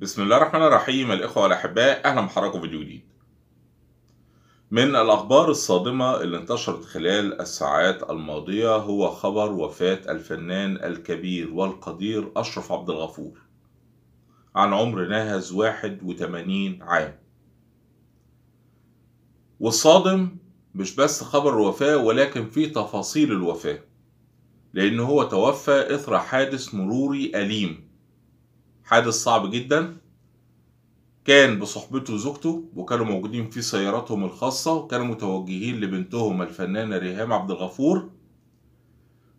بسم الله الرحمن الرحيم الإخوة والاحباء أهلا بحضراتكم فيديو جديد. من الأخبار الصادمة اللي انتشرت خلال الساعات الماضية هو خبر وفاة الفنان الكبير والقدير أشرف عبد الغفور عن عمر ناهز 81 عام. والصادم مش بس خبر الوفاة ولكن في تفاصيل الوفاة لأن هو توفى إثر حادث مروري أليم حادث صعب جدا كان بصحبته وزوجته وكانوا موجودين في سياراتهم الخاصة وكانوا متوجهين لبنتهم الفنانة ريهام عبد الغفور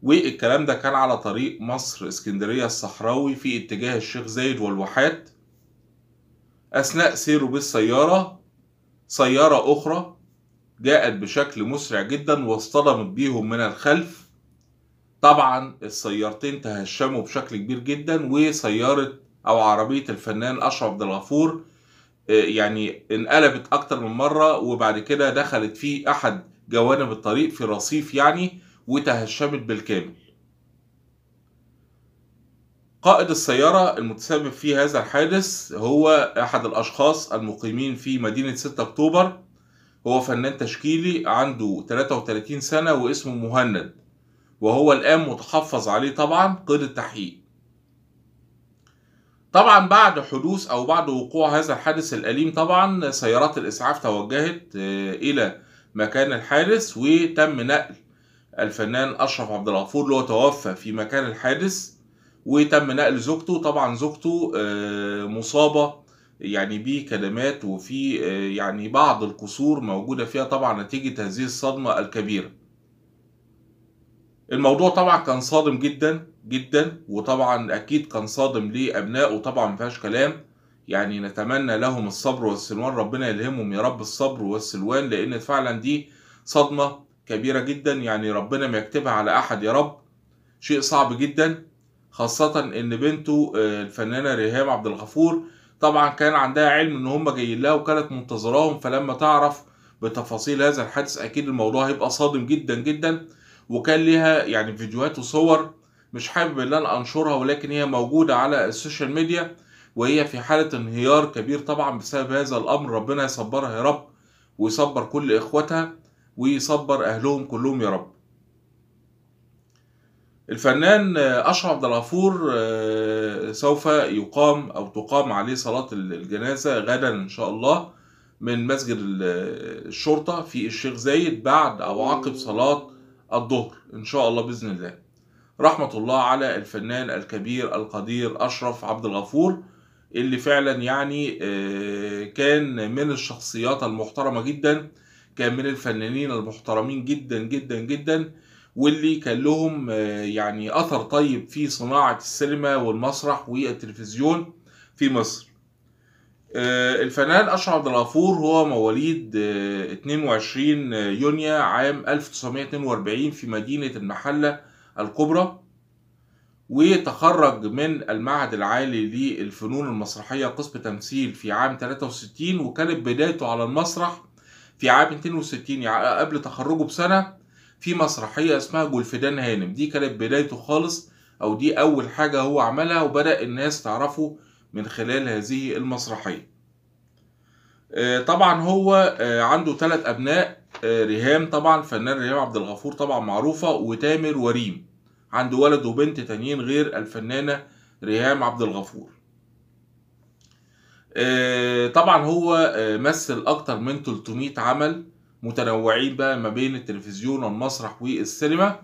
والكلام ده كان على طريق مصر اسكندرية الصحراوي في اتجاه الشيخ زايد والواحات أثناء سيره بالسيارة سيارة أخرى جاءت بشكل مسرع جدا واصطدمت بيهم من الخلف طبعا السيارتين تهشموا بشكل كبير جدا وسيارة او عربيه الفنان اشرف عبد الغفور آه، يعني انقلبت اكتر من مره وبعد كده دخلت في احد جوانب الطريق في رصيف يعني وتهشمت بالكامل قائد السيارة المتسبب في هذا الحادث هو أحد الأشخاص المقيمين في مدينة 6 أكتوبر هو فنان تشكيلي عنده 33 سنة واسمه مهند وهو الآن متحفظ عليه طبعا قيد التحقيق طبعا بعد حدوث او بعد وقوع هذا الحادث الاليم طبعا سيارات الاسعاف توجهت آه، الى مكان الحادث وتم نقل الفنان اشرف عبد الغفور اللي هو توفى في مكان الحادث وتم نقل زوجته طبعا زوجته آه، مصابه يعني بكدمات وفي آه، يعني بعض الكسور موجوده فيها طبعا نتيجه هذه الصدمه الكبيره الموضوع طبعا كان صادم جدا جدا وطبعا اكيد كان صادم لابنائه طبعا ما فيهاش كلام يعني نتمنى لهم الصبر والسلوان ربنا يلهمهم يا رب الصبر والسلوان لان فعلا دي صدمه كبيره جدا يعني ربنا ما يكتبها على احد يا رب شيء صعب جدا خاصة ان بنته آه، الفنانة ريهام عبد الغفور طبعا كان عندها علم ان هم جايين لها وكانت منتظراهم فلما تعرف بتفاصيل هذا الحادث اكيد الموضوع هيبقى صادم جدا جدا وكان ليها يعني فيديوهات وصور مش حابب ان انا انشرها ولكن هي موجوده على السوشيال ميديا وهي في حاله انهيار كبير طبعا بسبب هذا الامر ربنا يصبرها يا رب ويصبر كل اخواتها ويصبر اهلهم كلهم يا رب الفنان أشرف عبد الغفور آه، سوف يقام أو تقام عليه صلاة الجنازة غدا إن شاء الله من مسجد الشرطة في الشيخ زايد بعد أو عقب صلاة الظهر إن شاء الله بإذن الله رحمة الله على الفنان الكبير القدير أشرف عبد الغفور اللي فعلا يعني آه، كان من الشخصيات المحترمة جدا كان من الفنانين المحترمين جدا جدا جدا واللي كان لهم آه، يعني أثر طيب في صناعة السينما والمسرح والتلفزيون في مصر آه، الفنان أشرف عبد الغفور هو مواليد 22 آه، آه، يونيو عام 1942 في مدينة المحلة الكبرى وتخرج من المعهد العالي للفنون المسرحية قسم تمثيل في عام 63 وكانت بدايته على المسرح في عام 62 يعني قبل تخرجه بسنة في مسرحية اسمها جولفدان هانم دي كانت بدايته خالص أو دي أول حاجة هو عملها وبدأ الناس تعرفه من خلال هذه المسرحية آه، طبعا هو آه، عنده ثلاث أبناء آه، ريهام طبعا فنان ريهام عبد الغفور طبعا معروفة وتامر وريم عنده ولد وبنت تانيين غير الفنانة ريهام عبد الغفور طبعا هو مثل أكتر من 300 عمل متنوعين بقى ما بين التلفزيون والمسرح والسينما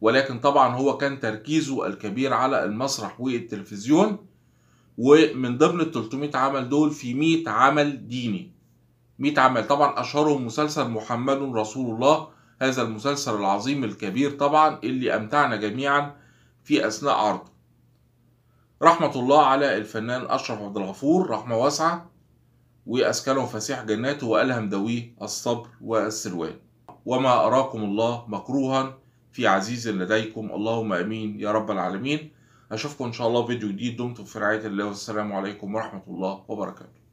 ولكن طبعا هو كان تركيزه الكبير على المسرح والتلفزيون ومن ضمن ال 300 عمل دول في 100 عمل ديني 100 عمل طبعا اشهرهم مسلسل محمد رسول الله هذا المسلسل العظيم الكبير طبعا اللي امتعنا جميعا في اثناء عرضه رحمة الله على الفنان أشرف عبد الغفور رحمة واسعة وأسكنه فسيح جناته وألهم دويه الصبر والسلوان وما أراكم الله مكروها في عزيز لديكم اللهم أمين يا رب العالمين اشوفكم ان شاء الله فيديو جديد دمتم في رعايه الله والسلام عليكم ورحمه الله وبركاته